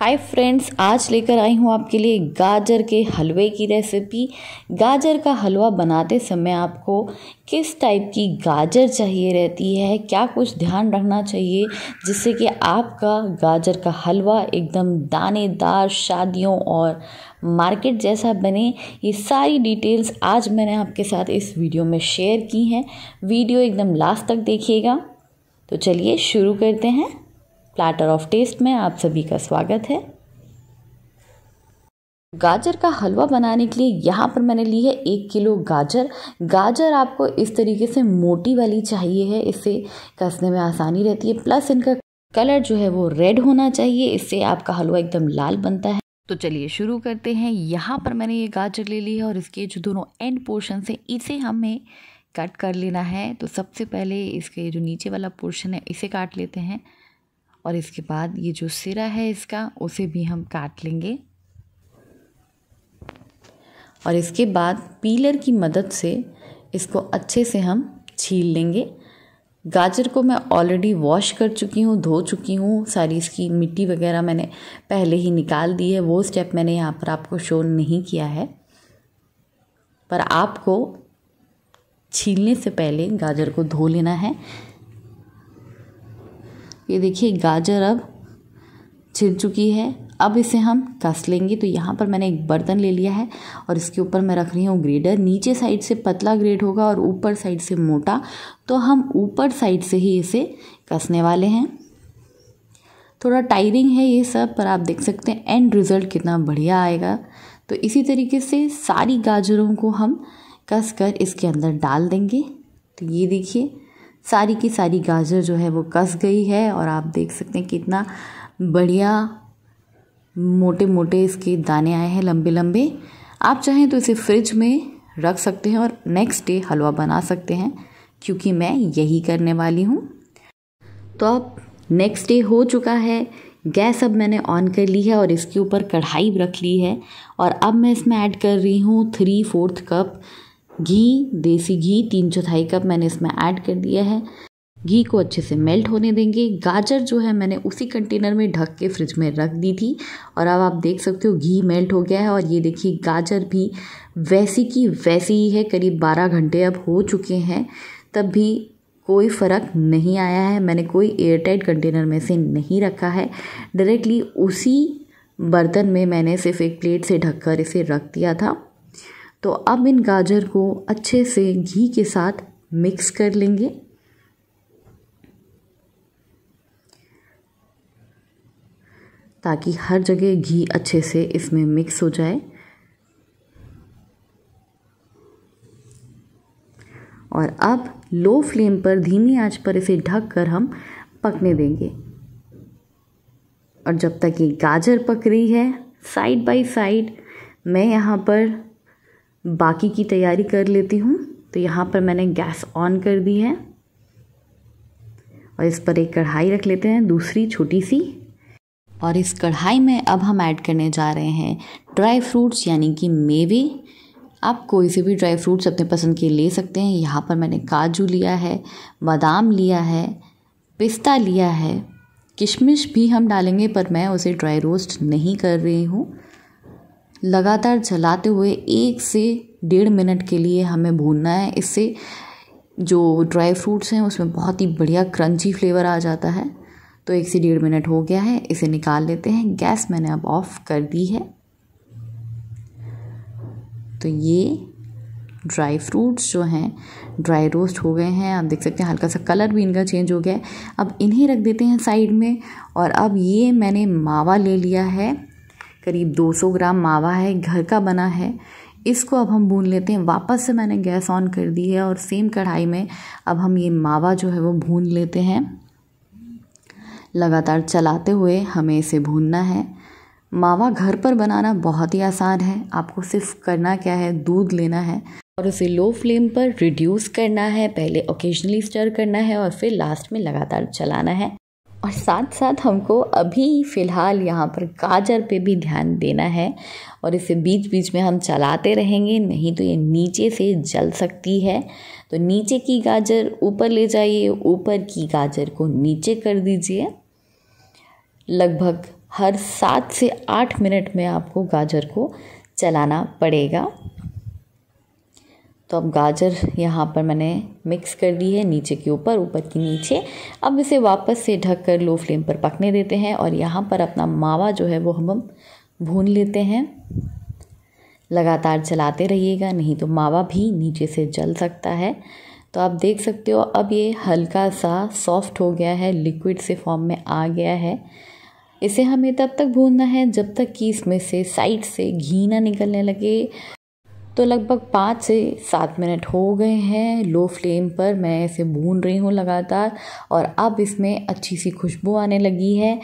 hi friends आज लेकर आई हूँ आपके लिए गाजर के हलवे की रेसिपी गाजर का हलवा बनाते समय आपको किस टाइप की गाजर चाहिए रहती है क्या कुछ ध्यान रखना चाहिए जिससे कि आपका गाजर का हलवा एकदम दानेदार शादियों और मार्केट जैसा बने ये सारी डिटेल्स आज मैंने आपके साथ इस वीडियो में शेयर की हैं वीडियो एकदम लास्ट तक देखिएगा तो चलिए शुरू करते हैं प्लेटर ऑफ टेस्ट में आप सभी का स्वागत है गाजर का हलवा बनाने के लिए यहाँ पर मैंने ली है एक किलो गाजर गाजर आपको इस तरीके से मोटी वाली चाहिए है इससे कसने में आसानी रहती है प्लस इनका कलर जो है वो रेड होना चाहिए इससे आपका हलवा एकदम लाल बनता है तो चलिए शुरू करते हैं यहाँ पर मैंने ये गाजर ले ली है और इसके जो दोनों एंड पोर्शन है इसे हमें कट कर लेना है तो सबसे पहले इसके जो नीचे वाला पोर्शन है इसे काट लेते हैं और इसके बाद ये जो सिरा है इसका उसे भी हम काट लेंगे और इसके बाद पीलर की मदद से इसको अच्छे से हम छील लेंगे गाजर को मैं ऑलरेडी वॉश कर चुकी हूँ धो चुकी हूँ सारी इसकी मिट्टी वगैरह मैंने पहले ही निकाल दी है वो स्टेप मैंने यहाँ पर आपको शो नहीं किया है पर आपको छीलने से पहले गाजर को धो लेना है ये देखिए गाजर अब छिल चुकी है अब इसे हम कस लेंगे तो यहाँ पर मैंने एक बर्तन ले लिया है और इसके ऊपर मैं रख रही हूँ ग्रेडर नीचे साइड से पतला ग्रेड होगा और ऊपर साइड से मोटा तो हम ऊपर साइड से ही इसे कसने वाले हैं थोड़ा टायरिंग है ये सब पर आप देख सकते हैं एंड रिज़ल्ट कितना बढ़िया आएगा तो इसी तरीके से सारी गाजरों को हम कस कर इसके अंदर डाल देंगे तो ये देखिए सारी की सारी गाजर जो है वो कस गई है और आप देख सकते हैं कितना बढ़िया मोटे मोटे इसके दाने आए हैं लंबे लंबे आप चाहें तो इसे फ्रिज में रख सकते हैं और नेक्स्ट डे हलवा बना सकते हैं क्योंकि मैं यही करने वाली हूँ तो अब नेक्स्ट डे हो चुका है गैस अब मैंने ऑन कर ली है और इसके ऊपर कढ़ाई रख ली है और अब मैं इसमें ऐड कर रही हूँ थ्री फोर्थ कप घी देसी घी तीन चौथाई कप मैंने इसमें ऐड कर दिया है घी को अच्छे से मेल्ट होने देंगे गाजर जो है मैंने उसी कंटेनर में ढक के फ्रिज में रख दी थी और अब आप देख सकते हो घी मेल्ट हो गया है और ये देखिए गाजर भी वैसी की वैसी ही है करीब 12 घंटे अब हो चुके हैं तब भी कोई फ़र्क नहीं आया है मैंने कोई एयरटाइट कंटेनर में से नहीं रखा है डायरेक्टली उसी बर्तन में मैंने सिर्फ एक प्लेट से ढककर इसे रख दिया था तो अब इन गाजर को अच्छे से घी के साथ मिक्स कर लेंगे ताकि हर जगह घी अच्छे से इसमें मिक्स हो जाए और अब लो फ्लेम पर धीमी आंच पर इसे ढक कर हम पकने देंगे और जब तक ये गाजर पक रही है साइड बाय साइड मैं यहाँ पर बाकी की तैयारी कर लेती हूँ तो यहाँ पर मैंने गैस ऑन कर दी है और इस पर एक कढ़ाई रख लेते हैं दूसरी छोटी सी और इस कढ़ाई में अब हम ऐड करने जा रहे हैं ड्राई फ्रूट्स यानी कि मेवे आप कोई से भी ड्राई फ्रूट्स अपने पसंद के ले सकते हैं यहाँ पर मैंने काजू लिया है बादाम लिया है पिस्ता लिया है किशमिश भी हम डालेंगे पर मैं उसे ड्राई रोस्ट नहीं कर रही हूँ लगातार चलाते हुए एक से डेढ़ मिनट के लिए हमें भूनना है इससे जो ड्राई फ्रूट्स हैं उसमें बहुत ही बढ़िया क्रंची फ्लेवर आ जाता है तो एक से डेढ़ मिनट हो गया है इसे निकाल लेते हैं गैस मैंने अब ऑफ कर दी है तो ये ड्राई फ्रूट्स जो हैं ड्राई रोस्ट हो गए हैं आप देख सकते हैं हल्का सा कलर भी इनका चेंज हो गया है अब इन्हें रख देते हैं साइड में और अब ये मैंने मावा ले लिया है करीब 200 ग्राम मावा है घर का बना है इसको अब हम भून लेते हैं वापस से मैंने गैस ऑन कर दी है और सेम कढ़ाई में अब हम ये मावा जो है वो भून लेते हैं लगातार चलाते हुए हमें इसे भूनना है मावा घर पर बनाना बहुत ही आसान है आपको सिर्फ करना क्या है दूध लेना है और उसे लो फ्लेम पर रिड्यूस करना है पहले ओकेजनली स्टर करना है और फिर लास्ट में लगातार चलाना है और साथ साथ हमको अभी फ़िलहाल यहाँ पर गाजर पे भी ध्यान देना है और इसे बीच बीच में हम चलाते रहेंगे नहीं तो ये नीचे से जल सकती है तो नीचे की गाजर ऊपर ले जाइए ऊपर की गाजर को नीचे कर दीजिए लगभग हर सात से आठ मिनट में आपको गाजर को चलाना पड़ेगा तो अब गाजर यहाँ पर मैंने मिक्स कर दी है नीचे के ऊपर ऊपर के नीचे अब इसे वापस से ढक कर लो फ्लेम पर पकने देते हैं और यहाँ पर अपना मावा जो है वो हम भून लेते हैं लगातार चलाते रहिएगा नहीं तो मावा भी नीचे से जल सकता है तो आप देख सकते हो अब ये हल्का सा सॉफ्ट हो गया है लिक्विड से फॉर्म में आ गया है इसे हमें तब तक भूनना है जब तक कि इसमें से साइड से घी ना निकलने लगे तो लगभग पाँच से सात मिनट हो गए हैं लो फ्लेम पर मैं इसे भून रही हूँ लगातार और अब इसमें अच्छी सी खुशबू आने लगी है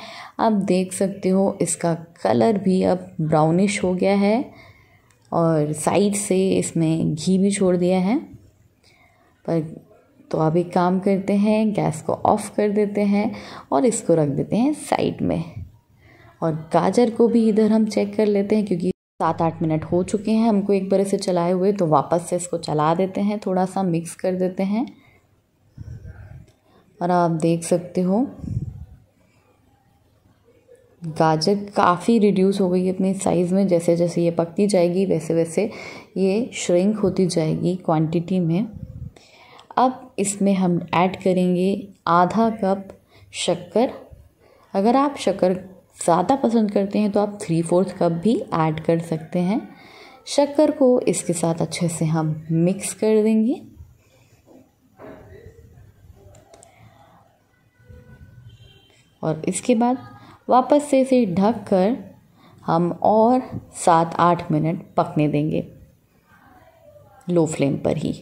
अब देख सकते हो इसका कलर भी अब ब्राउनिश हो गया है और साइड से इसमें घी भी छोड़ दिया है पर तो अब एक काम करते हैं गैस को ऑफ़ कर देते हैं और इसको रख देते हैं साइड में और गाजर को भी इधर हम चेक कर लेते हैं क्योंकि सात आठ मिनट हो चुके हैं हमको एक बार इसे चलाए हुए तो वापस से इसको चला देते हैं थोड़ा सा मिक्स कर देते हैं और आप देख सकते हो गाजर काफ़ी रिड्यूस हो गई अपने साइज़ में जैसे जैसे ये पकती जाएगी वैसे वैसे ये श्रिंक होती जाएगी क्वांटिटी में अब इसमें हम ऐड करेंगे आधा कप शक्कर अगर आप शक्कर ज़्यादा पसंद करते हैं तो आप थ्री फोर्थ कप भी ऐड कर सकते हैं शक्कर को इसके साथ अच्छे से हम मिक्स कर देंगे और इसके बाद वापस से इसे ढक कर हम और सात आठ मिनट पकने देंगे लो फ्लेम पर ही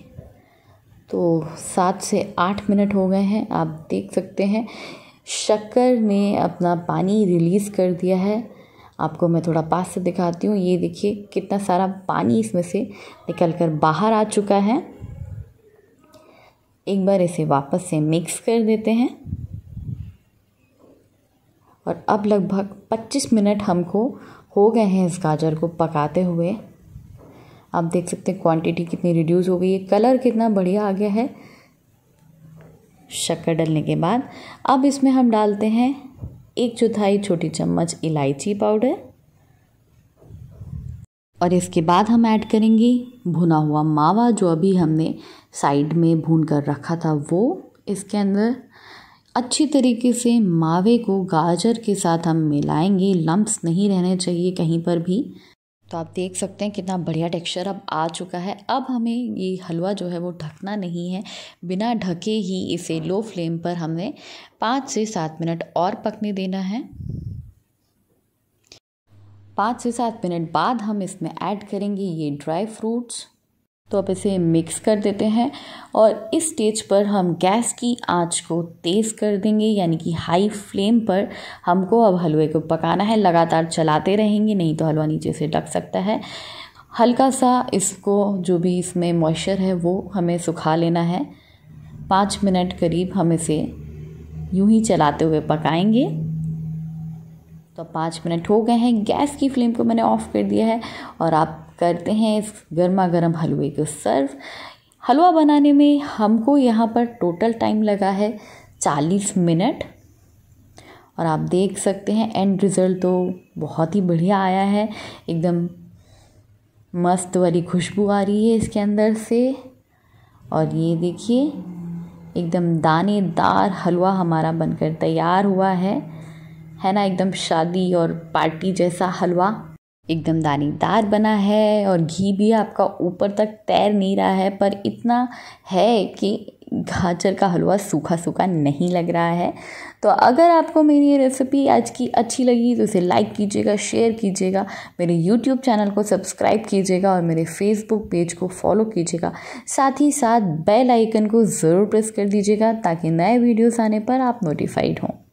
तो सात से आठ मिनट हो गए हैं आप देख सकते हैं शक्कर ने अपना पानी रिलीज़ कर दिया है आपको मैं थोड़ा पास से दिखाती हूँ ये देखिए कितना सारा पानी इसमें से निकल कर बाहर आ चुका है एक बार इसे वापस से मिक्स कर देते हैं और अब लगभग 25 मिनट हमको हो गए हैं इस गाजर को पकाते हुए आप देख सकते हैं क्वांटिटी कितनी रिड्यूस हो गई है कलर कितना बढ़िया आ गया है शक्कर डलने के बाद अब इसमें हम डालते हैं एक चौथाई छोटी चम्मच इलायची पाउडर और इसके बाद हम ऐड करेंगे भुना हुआ मावा जो अभी हमने साइड में भून कर रखा था वो इसके अंदर अच्छी तरीके से मावे को गाजर के साथ हम मिलाएंगे लम्ब्स नहीं रहने चाहिए कहीं पर भी तो आप देख सकते हैं कितना बढ़िया टेक्सचर अब आ चुका है अब हमें ये हलवा जो है वो ढकना नहीं है बिना ढके ही इसे लो फ्लेम पर हमें पाँच से सात मिनट और पकने देना है पाँच से सात मिनट बाद हम इसमें ऐड करेंगे ये ड्राई फ्रूट्स तो अब इसे मिक्स कर देते हैं और इस स्टेज पर हम गैस की आंच को तेज़ कर देंगे यानी कि हाई फ्लेम पर हमको अब हलवे को पकाना है लगातार चलाते रहेंगे नहीं तो हलवा नीचे से ढक सकता है हल्का सा इसको जो भी इसमें मॉइस्चर है वो हमें सुखा लेना है पाँच मिनट करीब हम इसे यूं ही चलाते हुए पकाएंगे तो पाँच मिनट हो गए हैं गैस की फ्लेम को मैंने ऑफ़ कर दिया है और आप करते हैं इस गर्मा गर्म हलवे को सर्व हलवा बनाने में हमको यहाँ पर टोटल टाइम लगा है चालीस मिनट और आप देख सकते हैं एंड रिज़ल्ट तो बहुत ही बढ़िया आया है एकदम मस्त वाली खुशबू आ रही है इसके अंदर से और ये देखिए एकदम दानेदार हलवा हमारा बनकर तैयार हुआ है है ना एकदम शादी और पार्टी जैसा हलवा एकदम दानीदार बना है और घी भी आपका ऊपर तक तैर नहीं रहा है पर इतना है कि गाजर का हलवा सूखा सूखा नहीं लग रहा है तो अगर आपको मेरी ये रेसिपी आज की अच्छी लगी तो इसे लाइक कीजिएगा शेयर कीजिएगा मेरे यूट्यूब चैनल को सब्सक्राइब कीजिएगा और मेरे फेसबुक पेज को फॉलो कीजिएगा साथ ही साथ बेल आइकन को ज़रूर प्रेस कर दीजिएगा ताकि नए वीडियोस आने पर आप नोटिफाइड हों